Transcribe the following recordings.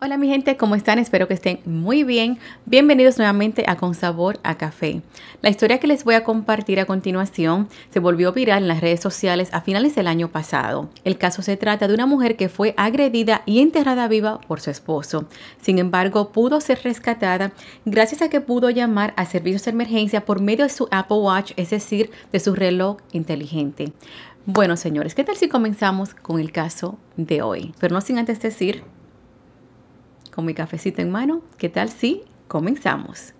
Hola mi gente, ¿cómo están? Espero que estén muy bien. Bienvenidos nuevamente a Con Sabor a Café. La historia que les voy a compartir a continuación se volvió viral en las redes sociales a finales del año pasado. El caso se trata de una mujer que fue agredida y enterrada viva por su esposo. Sin embargo, pudo ser rescatada gracias a que pudo llamar a servicios de emergencia por medio de su Apple Watch, es decir, de su reloj inteligente. Bueno, señores, ¿qué tal si comenzamos con el caso de hoy? Pero no sin antes decir con mi cafecito en mano. ¿Qué tal si comenzamos?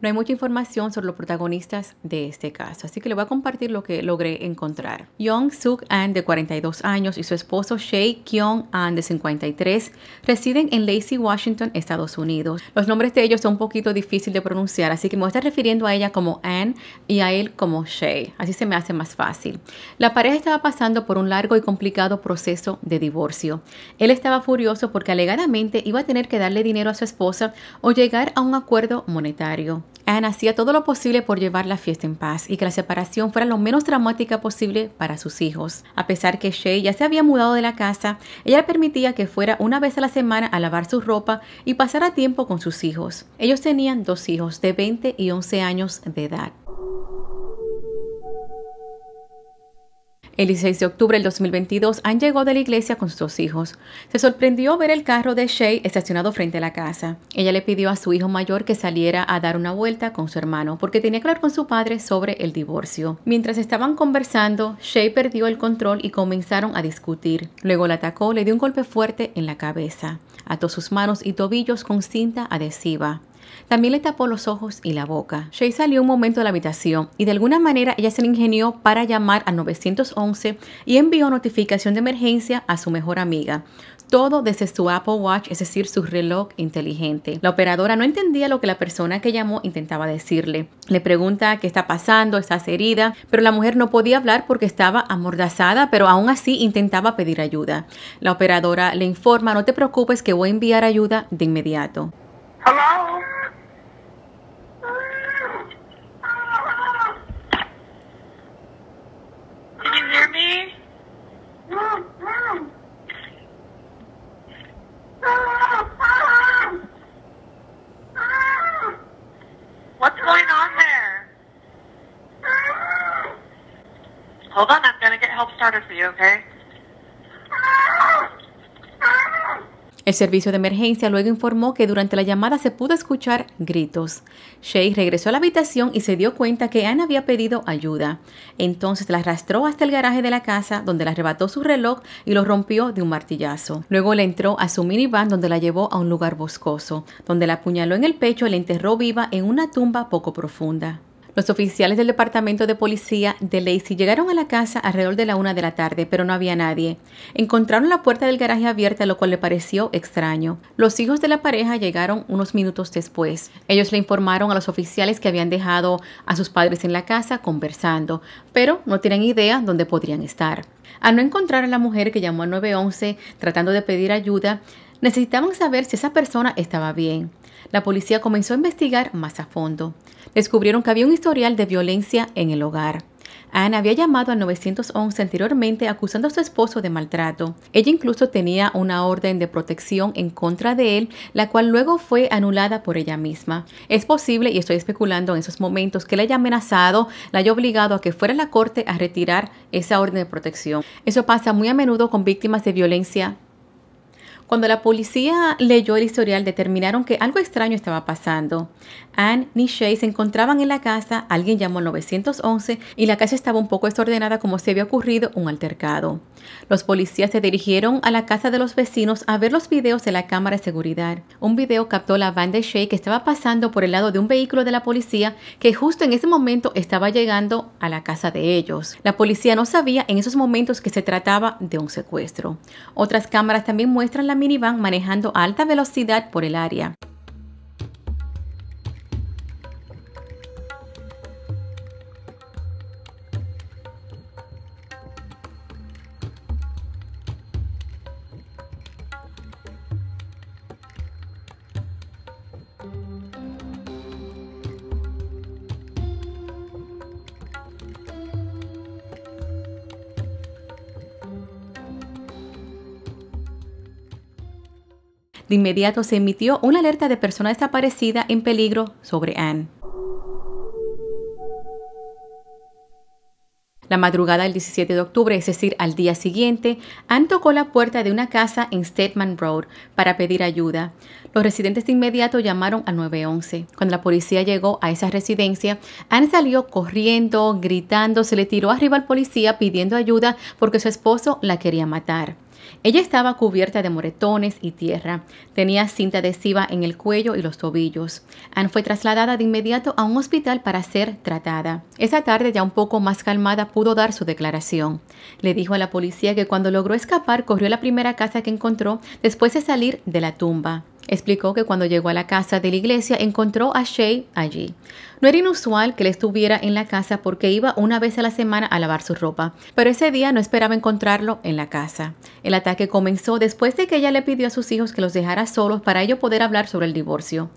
No hay mucha información sobre los protagonistas de este caso, así que le voy a compartir lo que logré encontrar. Young Suk An, de 42 años, y su esposo Shay Kyung An, de 53, residen en Lacey, Washington, Estados Unidos. Los nombres de ellos son un poquito difíciles de pronunciar, así que me voy a estar refiriendo a ella como Ann y a él como Shay. Así se me hace más fácil. La pareja estaba pasando por un largo y complicado proceso de divorcio. Él estaba furioso porque alegadamente iba a tener que darle dinero a su esposa o llegar a un acuerdo monetario. Anne hacía todo lo posible por llevar la fiesta en paz y que la separación fuera lo menos dramática posible para sus hijos. A pesar que Shay ya se había mudado de la casa, ella permitía que fuera una vez a la semana a lavar su ropa y pasara tiempo con sus hijos. Ellos tenían dos hijos de 20 y 11 años de edad. El 16 de octubre del 2022, Ann llegó de la iglesia con sus dos hijos. Se sorprendió ver el carro de Shay estacionado frente a la casa. Ella le pidió a su hijo mayor que saliera a dar una vuelta con su hermano porque tenía que hablar con su padre sobre el divorcio. Mientras estaban conversando, Shay perdió el control y comenzaron a discutir. Luego la atacó, le dio un golpe fuerte en la cabeza. Ató sus manos y tobillos con cinta adhesiva. También le tapó los ojos y la boca. Shay salió un momento de la habitación y de alguna manera ella se le ingenió para llamar al 911 y envió notificación de emergencia a su mejor amiga. Todo desde su Apple Watch, es decir, su reloj inteligente. La operadora no entendía lo que la persona que llamó intentaba decirle. Le pregunta qué está pasando, estás herida, pero la mujer no podía hablar porque estaba amordazada, pero aún así intentaba pedir ayuda. La operadora le informa, no te preocupes que voy a enviar ayuda de inmediato. Hello? Can you hear me? What's going on there? Hold on, I'm going to get help started for you, okay? El servicio de emergencia luego informó que durante la llamada se pudo escuchar gritos. Shay regresó a la habitación y se dio cuenta que Anne había pedido ayuda. Entonces la arrastró hasta el garaje de la casa, donde la arrebató su reloj y lo rompió de un martillazo. Luego le entró a su minivan, donde la llevó a un lugar boscoso, donde la apuñaló en el pecho y la enterró viva en una tumba poco profunda. Los oficiales del departamento de policía de Lacey llegaron a la casa alrededor de la una de la tarde, pero no había nadie. Encontraron la puerta del garaje abierta, lo cual le pareció extraño. Los hijos de la pareja llegaron unos minutos después. Ellos le informaron a los oficiales que habían dejado a sus padres en la casa conversando, pero no tienen idea dónde podrían estar. Al no encontrar a la mujer que llamó al 911 tratando de pedir ayuda, Necesitaban saber si esa persona estaba bien. La policía comenzó a investigar más a fondo. Descubrieron que había un historial de violencia en el hogar. Anne había llamado al 911 anteriormente acusando a su esposo de maltrato. Ella incluso tenía una orden de protección en contra de él, la cual luego fue anulada por ella misma. Es posible, y estoy especulando en esos momentos, que le haya amenazado, la haya obligado a que fuera a la corte a retirar esa orden de protección. Eso pasa muy a menudo con víctimas de violencia cuando la policía leyó el historial, determinaron que algo extraño estaba pasando. Anne y Shay se encontraban en la casa, alguien llamó 911 y la casa estaba un poco desordenada como se había ocurrido un altercado. Los policías se dirigieron a la casa de los vecinos a ver los videos de la cámara de seguridad. Un video captó la van de Shay que estaba pasando por el lado de un vehículo de la policía que justo en ese momento estaba llegando a la casa de ellos. La policía no sabía en esos momentos que se trataba de un secuestro. Otras cámaras también muestran la minivan manejando a alta velocidad por el área. De inmediato se emitió una alerta de persona desaparecida en peligro sobre Anne. La madrugada del 17 de octubre, es decir, al día siguiente, Anne tocó la puerta de una casa en Stedman Road para pedir ayuda. Los residentes de inmediato llamaron al 911. Cuando la policía llegó a esa residencia, Anne salió corriendo, gritando, se le tiró arriba al policía pidiendo ayuda porque su esposo la quería matar. Ella estaba cubierta de moretones y tierra, tenía cinta adhesiva en el cuello y los tobillos. Anne fue trasladada de inmediato a un hospital para ser tratada. Esa tarde, ya un poco más calmada, pudo dar su declaración. Le dijo a la policía que cuando logró escapar, corrió a la primera casa que encontró después de salir de la tumba. Explicó que cuando llegó a la casa de la iglesia encontró a Shay allí. No era inusual que él estuviera en la casa porque iba una vez a la semana a lavar su ropa, pero ese día no esperaba encontrarlo en la casa. El ataque comenzó después de que ella le pidió a sus hijos que los dejara solos para ello poder hablar sobre el divorcio.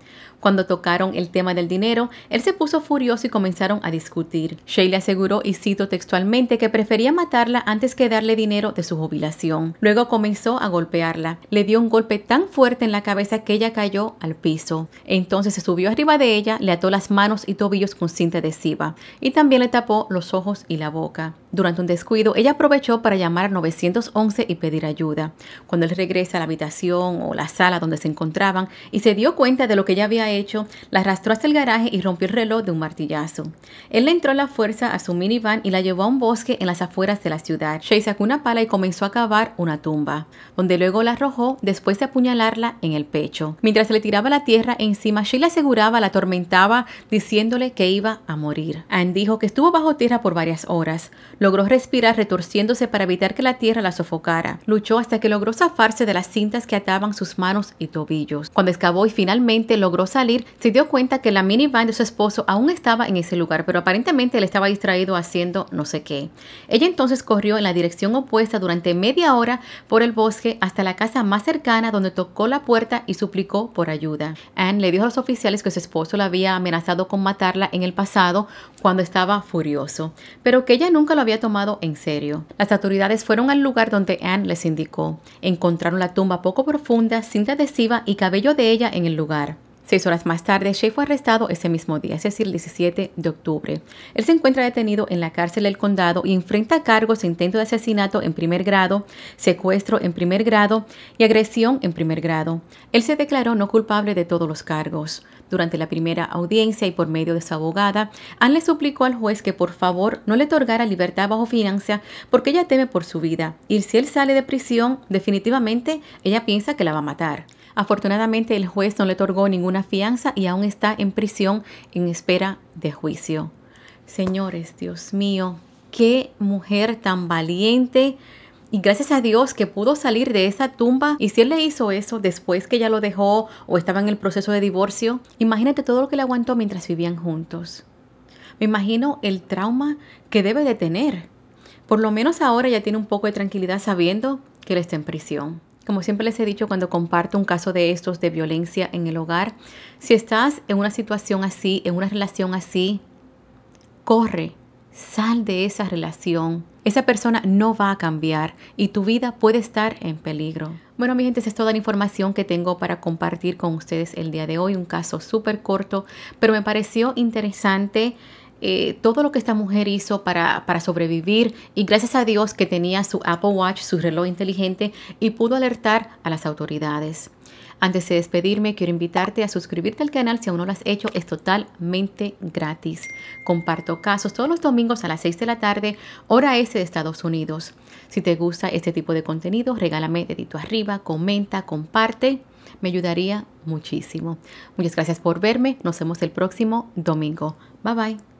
Cuando tocaron el tema del dinero, él se puso furioso y comenzaron a discutir. Shay le aseguró, y cito textualmente, que prefería matarla antes que darle dinero de su jubilación. Luego comenzó a golpearla. Le dio un golpe tan fuerte en la cabeza que ella cayó al piso. Entonces se subió arriba de ella, le ató las manos y tobillos con cinta adhesiva y también le tapó los ojos y la boca. Durante un descuido, ella aprovechó para llamar al 911 y pedir ayuda. Cuando él regresa a la habitación o la sala donde se encontraban y se dio cuenta de lo que ella había hecho, la arrastró hasta el garaje y rompió el reloj de un martillazo. Él le entró la fuerza a su minivan y la llevó a un bosque en las afueras de la ciudad. Shay sacó una pala y comenzó a cavar una tumba, donde luego la arrojó después de apuñalarla en el pecho. Mientras le tiraba la tierra encima, Shay la aseguraba, la atormentaba, diciéndole que iba a morir. Anne dijo que estuvo bajo tierra por varias horas Logró respirar retorciéndose para evitar que la tierra la sofocara. Luchó hasta que logró zafarse de las cintas que ataban sus manos y tobillos. Cuando excavó y finalmente logró salir, se dio cuenta que la minivan de su esposo aún estaba en ese lugar, pero aparentemente él estaba distraído haciendo no sé qué. Ella entonces corrió en la dirección opuesta durante media hora por el bosque hasta la casa más cercana donde tocó la puerta y suplicó por ayuda. Anne le dijo a los oficiales que su esposo la había amenazado con matarla en el pasado cuando estaba furioso, pero que ella nunca lo había tomado en serio. Las autoridades fueron al lugar donde Anne les indicó. Encontraron la tumba poco profunda, cinta adhesiva y cabello de ella en el lugar. Seis horas más tarde, Shea fue arrestado ese mismo día, es decir, el 17 de octubre. Él se encuentra detenido en la cárcel del condado y enfrenta cargos de intento de asesinato en primer grado, secuestro en primer grado y agresión en primer grado. Él se declaró no culpable de todos los cargos. Durante la primera audiencia y por medio de su abogada, Anne le suplicó al juez que por favor no le otorgara libertad bajo fianza porque ella teme por su vida y si él sale de prisión, definitivamente ella piensa que la va a matar. Afortunadamente el juez no le otorgó ninguna fianza y aún está en prisión en espera de juicio. Señores, Dios mío, qué mujer tan valiente, y gracias a Dios que pudo salir de esa tumba. Y si él le hizo eso después que ya lo dejó o estaba en el proceso de divorcio, imagínate todo lo que le aguantó mientras vivían juntos. Me imagino el trauma que debe de tener. Por lo menos ahora ya tiene un poco de tranquilidad sabiendo que él está en prisión. Como siempre les he dicho cuando comparto un caso de estos de violencia en el hogar, si estás en una situación así, en una relación así, corre, sal de esa relación, esa persona no va a cambiar y tu vida puede estar en peligro. Bueno, mi gente, es toda la información que tengo para compartir con ustedes el día de hoy. Un caso súper corto, pero me pareció interesante. Eh, todo lo que esta mujer hizo para, para, sobrevivir y gracias a Dios que tenía su Apple Watch, su reloj inteligente y pudo alertar a las autoridades. Antes de despedirme, quiero invitarte a suscribirte al canal si aún no lo has hecho, es totalmente gratis. Comparto casos todos los domingos a las 6 de la tarde, hora este de Estados Unidos. Si te gusta este tipo de contenido, regálame dedito arriba, comenta, comparte, me ayudaría muchísimo. Muchas gracias por verme, nos vemos el próximo domingo. Bye bye.